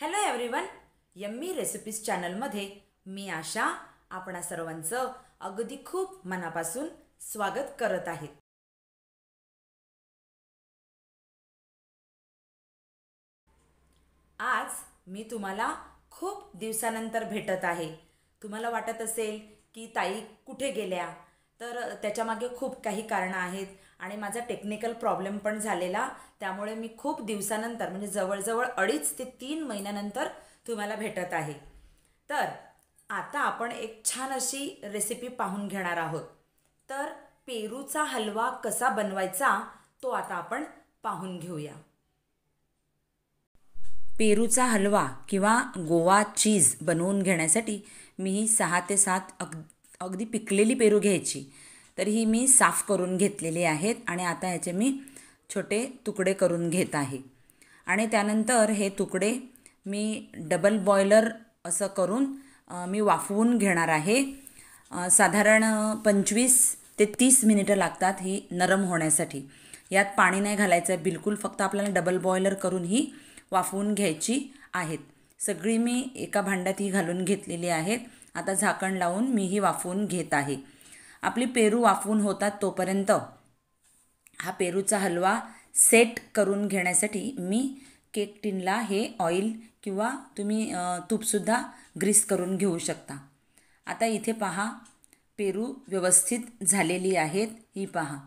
hello everyone yummy recipes चॅनलमध्ये मी आशा आपणा सर्वांचं अगदी खूप मनापासून स्वागत करत आहे आज मी तुम्हाला खूप दिवसानंतर भेटत आहे तुम्हाला वाटत असेल की ताई कुठे गेल्या तर त्याच्यामागे खूप काही कारणं आहेत आणि माझा टेक्निकल प्रॉब्लेम पण झालेला त्यामुळे मी खूप दिवसानंतर म्हणजे जवळजवळ अडीच ते तीन महिन्यानंतर तुम्हाला भेटत आहे तर आता आपण एक छान अशी रेसिपी पाहून घेणार आहोत तर पेरूचा हलवा कसा बनवायचा तो आता आपण पाहून घेऊया पेरूचा हलवा किंवा गोवा चीज बनवून घेण्यासाठी मी सहा ते सात अग अगदी पिकलेली पेरू घ्यायची तर ही मी साफ करून घेतलेली आहेत आणि आता ह्याचे मी छोटे तुकडे करून घेत आहे आणि त्यानंतर हे तुकडे मी डबल बॉयलर असं करून मी वाफवून घेणार आहे साधारण पंचवीस ते तीस मिनिटं लागतात ही नरम होण्यासाठी यात पाणी नाही घालायचं आहे बिलकुल फक्त आपल्याला डबल बॉयलर करून ही वाफवून घ्यायची आहेत सगळी मी एका भांड्यात ही घालून घेतलेली आहेत आता झाकण लावून मी ही वाफवून घेत आहे आपली पेरू वाफवून होतात तोपर्यंत हा पेरूचा हलवा सेट करून घेण्यासाठी मी केक टिनला हे ऑइल किंवा तुम्ही तूपसुद्धा ग्रीस करून घेऊ शकता आता इथे पहा पेरू व्यवस्थित झालेली आहेत ही पहा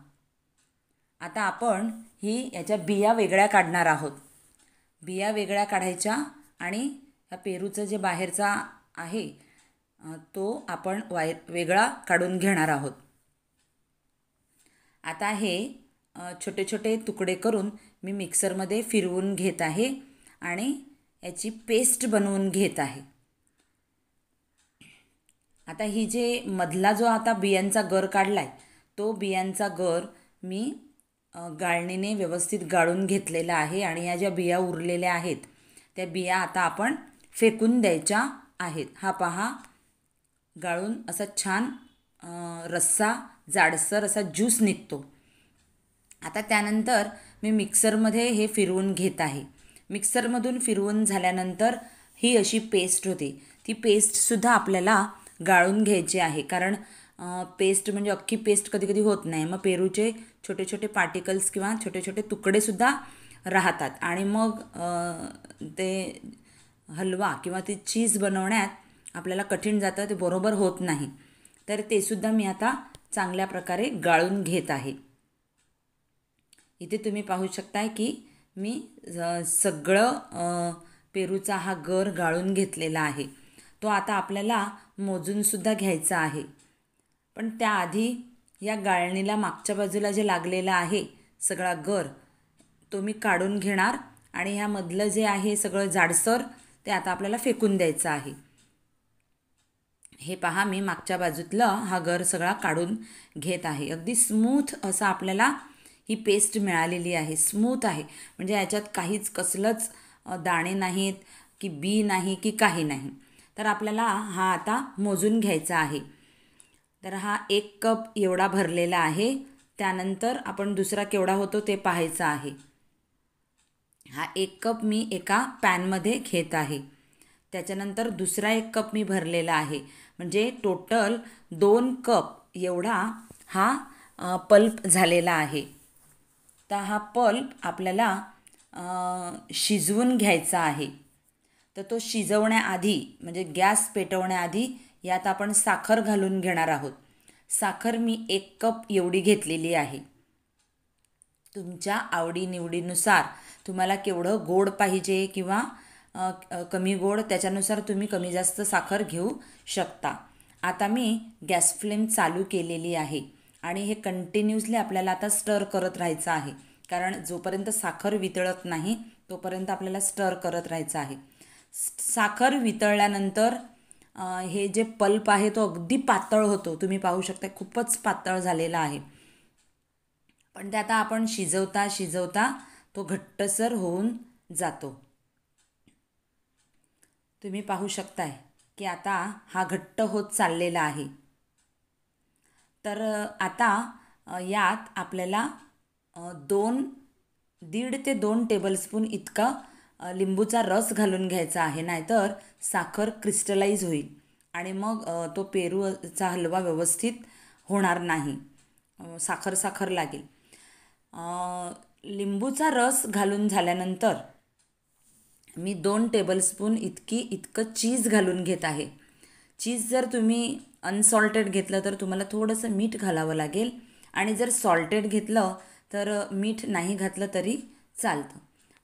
आता आपण ही याच्या बिया वेगळ्या काढणार आहोत बिया वेगळ्या काढायच्या आणि ह्या पेरूचं जे बाहेरचा आहे तो आपण वाय वेगळा काढून घेणार आहोत आता हे छोटे छोटे तुकडे करून मी मिक्सरमध्ये फिरवून घेत आहे आणि याची पेस्ट बनवून घेत आहे आता ही जे मधला जो आता बियांचा गर काढला आहे तो बियांचा गर मी गाळणीने व्यवस्थित गाळून घेतलेला आहे आणि या ज्या बिया उरलेल्या आहेत त्या बिया आता आपण फेकून द्यायच्या आहेत हा पहा गाळून असा छान रस्सा जाडसर असा ज्यूस निघतो आता त्यानंतर मी मिक्सरमध्ये हे फिरवून घेत आहे मिक्सरमधून फिरवून झाल्यानंतर ही अशी पेस्ट होते ती पेस्टसुद्धा आपल्याला गाळून घ्यायची आहे कारण पेस्ट म्हणजे अख्खी पेस्ट कधी कधी होत नाही मग पेरूचे छोटे छोटे पार्टिकल्स किंवा छोटे छोटे तुकडेसुद्धा राहतात आणि मग ते हलवा किंवा ती चीज बनवण्यात आपल्याला कठीण जातं ते बरोबर होत नाही तर ते सुद्धा मी आता चांगल्या प्रकारे गाळून घेत आहे इथे तुम्ही पाहू शकताय की मी सगळं पेरूचा हा गर गाळून घेतलेला आहे तो आता आपल्याला मोजूनसुद्धा घ्यायचा आहे पण त्याआधी या गाळणीला मागच्या बाजूला जे लागलेलं आहे सगळा गर तो मी काढून घेणार आणि ह्यामधलं जे आहे सगळं जाडसर ते आता आपल्याला फेकून द्यायचं आहे हे पहा मी मागच्या बाजूतलं हा घर सगळा काढून घेत आहे अगदी स्मूथ असं आपल्याला ही पेस्ट मिळालेली आहे स्मूथ आहे म्हणजे याच्यात काहीच कसलंच दाणे नाहीत की बी नाही की काही नाही तर आपल्याला हा आता मोजून घ्यायचा आहे तर हा एक कप एवढा भरलेला आहे त्यानंतर आपण दुसरा केवढा होतो ते पाहायचा आहे हा एक कप मी एका पॅनमध्ये घेत आहे त्याच्यानंतर दुसरा एक कप मी भरलेला आहे म्हणजे टोटल दोन कप एवढा हा पल्प झालेला आहे तर हा पल्प आपल्याला शिजवून घ्यायचा आहे तर तो शिजवण्याआधी म्हणजे गॅस पेटवण्याआधी यात आपण साखर घालून घेणार आहोत साखर मी एक कप एवढी घेतलेली आहे तुमच्या आवडीनिवडीनुसार तुम्हाला केवढं गोड पाहिजे किंवा कमी गोड त्याच्यानुसार तुम्ही कमी जास्त साखर घेऊ शकता आता मी गॅस फ्लेम चालू केलेली आहे आणि हे कंटिन्युअसली आपल्याला आता स्टर करत राहायचं आहे कारण जोपर्यंत साखर वितळत नाही तोपर्यंत आपल्याला स्टर करत राहायचं आहे साखर वितळल्यानंतर हे जे पल्प आहे तो अगदी पातळ होतो तुम्ही पाहू शकता खूपच पातळ झालेला आहे पण ते आता आपण शिजवता शिजवता तो घट्टसर होऊन जातो तुम्ही पाहू शकताय की आता हा घट्ट होत चाललेला आहे तर आता यात आपल्याला दोन दीड ते दोन टेबलस्पून इतका लिंबूचा रस घालून घ्यायचा आहे नाहीतर साखर क्रिस्टलाइज होईल आणि मग तो पेरूचा हलवा व्यवस्थित होणार नाही साखर साखर लागेल लिंबूचा रस घालून झाल्यानंतर मी दोन टेबलस्पून इतकी इतकं चीज घालून घेत आहे चीज जर तुम्ही अनसॉल्टेड घेतलं तर तुम्हाला थोडंसं मीठ घालावं लागेल आणि जर सॉल्टेड घेतलं तर मीठ नाही घातलं तरी चालतं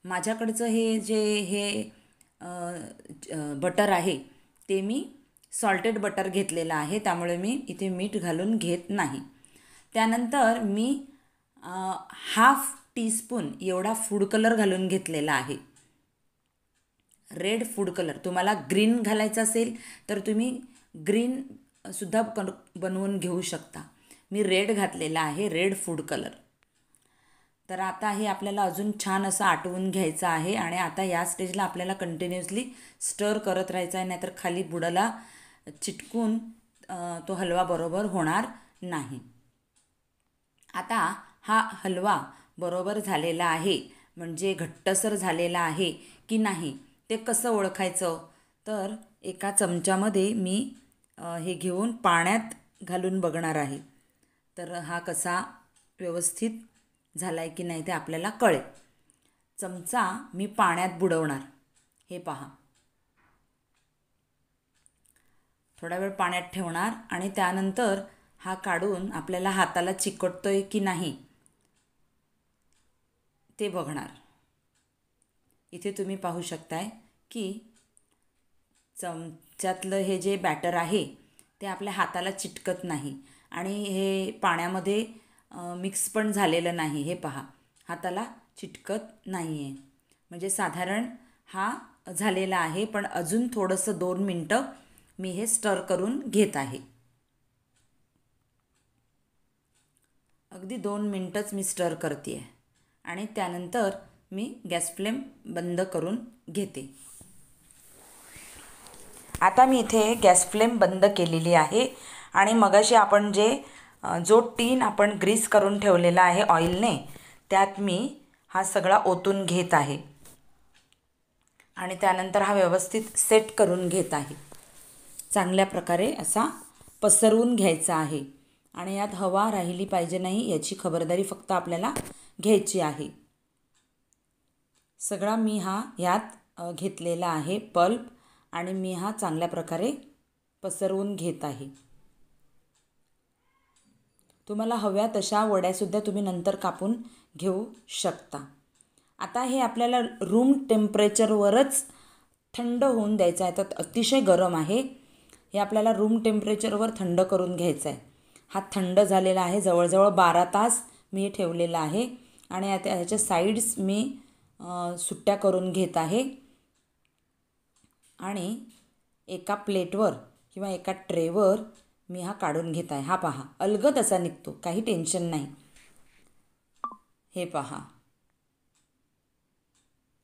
माझ्याकडचं हे जे हे बटर आहे ते मी सॉल्टेड बटर घेतलेलं आहे त्यामुळे मी इथे मीठ घालून घेत नाही त्यानंतर मी हाफ टीस्पून एवढा फूड कलर घालून घेतलेला आहे रेड फूड कलर तुम्हाला ग्रीन घालायचं असेल तर तुम्ही ग्रीन सुद्धा कन बनवून घेऊ शकता मी रेड घातलेला आहे रेड फूड कलर तर आता हे आपल्याला अजून छान असं आटवून घ्यायचं आहे आणि आता या स्टेजला आपल्याला कंटिन्युअसली स्टर करत राहायचं आहे नाहीतर खाली बुडाला चिटकून तो हलवा बरोबर होणार नाही आता हा हलवा बरोबर झालेला आहे म्हणजे घट्टसर झालेला आहे की नाही ते कसं ओळखायचं तर एका चमच्यामध्ये मी हे घेऊन पाण्यात घालून बघणार आहे तर हा कसा व्यवस्थित झाला आहे की नाही ते आपल्याला कळेल चमचा मी पाण्यात बुडवणार हे पहा थोडा वेळ पाण्यात ठेवणार आणि त्यानंतर हा काढून आपल्याला हाताला चिकटतोय की नाही ते बघणार इथे तुम्ही पाहू शकताय की चमच्यातलं हे जे बॅटर आहे ते आपल्या हाताला चिटकत नाही आणि हे पाण्यामध्ये मिक्स पण झालेलं नाही हे पहा हाताला चिटकत नाही आहे म्हणजे साधारण हा झालेला आहे पण अजून थोडंसं दोन मिनटं मी हे स्टर करून घेत आहे अगदी दोन मिनटंच मी स्टर करते आहे आणि त्यानंतर मी गॅस फ्लेम बंद करून घेते आता मी इथे गॅस फ्लेम बंद केलेली आहे आणि मगाशी आपण जे जो टीन आपण ग्रीस करून ठेवलेला आहे ऑइलने त्यात मी हा सगळा ओतून घेत आहे आणि त्यानंतर हा व्यवस्थित सेट करून घेत आहे चांगल्या प्रकारे असा पसरवून घ्यायचा आहे आणि यात हवा राहिली पाहिजे नाही याची खबरदारी फक्त आपल्याला घ्यायची आहे सगळा मी हा ह्यात घेतलेला आहे पल्प आणि मी हा चांगल्या प्रकारे पसरवून घेत आहे तुम्हाला हव्या तशा वड्यासुद्धा तुम्ही नंतर कापून घेऊ शकता आता हे आपल्याला रूम टेम्परेचरवरच थंड होऊन द्यायचं आहे तर अतिशय गरम आहे हे आपल्याला रूम टेम्परेचरवर थंड करून घ्यायचं आहे हा थंड झालेला आहे जवळजवळ बारा तास मी ठेवलेला आहे आणि आता ह्याच्या साईड्स मी सुट्ट्या करून घेत आहे आणि एका प्लेटवर किंवा एका ट्रेवर मी हा काढून घेत आहे हा पहा अलग असा निघतो काही टेन्शन नाही हे पहा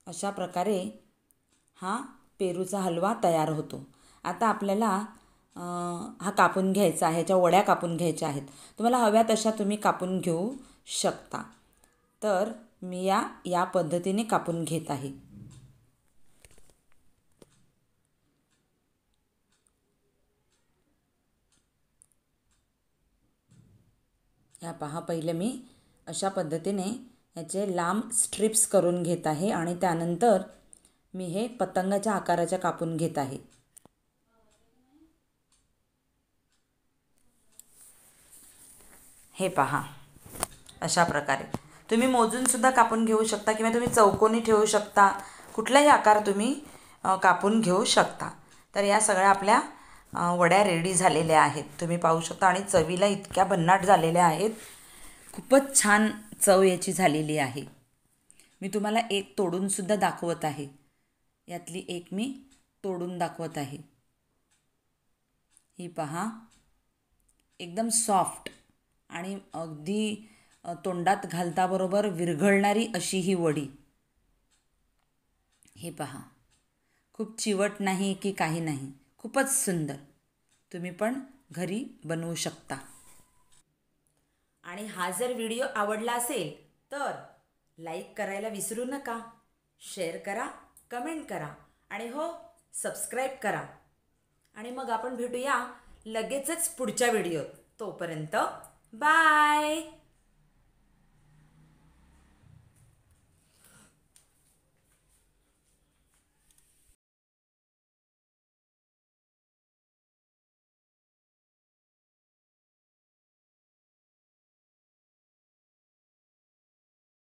अशा प्रकारे हा पेरूचा हलवा तयार होतो आता आपल्याला हा कापून घ्यायचा आहे ह्याच्या वड्या कापून घ्यायच्या आहेत तुम्हाला हव्या तशा तुम्ही कापून घेऊ शकता तर मी या या पद्धतीने कापून घेत आहे या पहा पहिले मी अशा पद्धतीने याचे लांब स्ट्रिप्स करून घेत आहे आणि त्यानंतर मी हे पतंगाच्या आकाराच्या कापून घेत आहे हे पहा अशा प्रकारे तुम्ही मोजूनसुद्धा कापून घेऊ शकता किंवा तुम्ही चौकोनी ठेवू शकता कुठलाही आकार तुम्ही कापून घेऊ शकता तर या सगळ्या आपल्या वड्या रेडी झालेल्या आहेत तुम्ही पाहू शकता आणि चवीला इतक्या भन्नाट झालेल्या आहेत खूपच छान चव याची झालेली आहे मी तुम्हाला एक तोडूनसुद्धा दाखवत आहे यातली एक मी तोडून दाखवत आहे ही पहा एकदम सॉफ्ट आणि अगदी तोंडात घालताबरोबर विरघळणारी अशी ही वडी हे पहा खूप चिवट नाही की काही नाही खूपच सुंदर तुम्ही पण घरी बनवू शकता आणि हा जर व्हिडिओ आवडला असेल तर लाईक करायला विसरू नका शेअर करा कमेंट करा आणि हो सबस्क्राईब करा आणि मग आपण भेटूया लगेचच पुढच्या व्हिडिओत तोपर्यंत बाय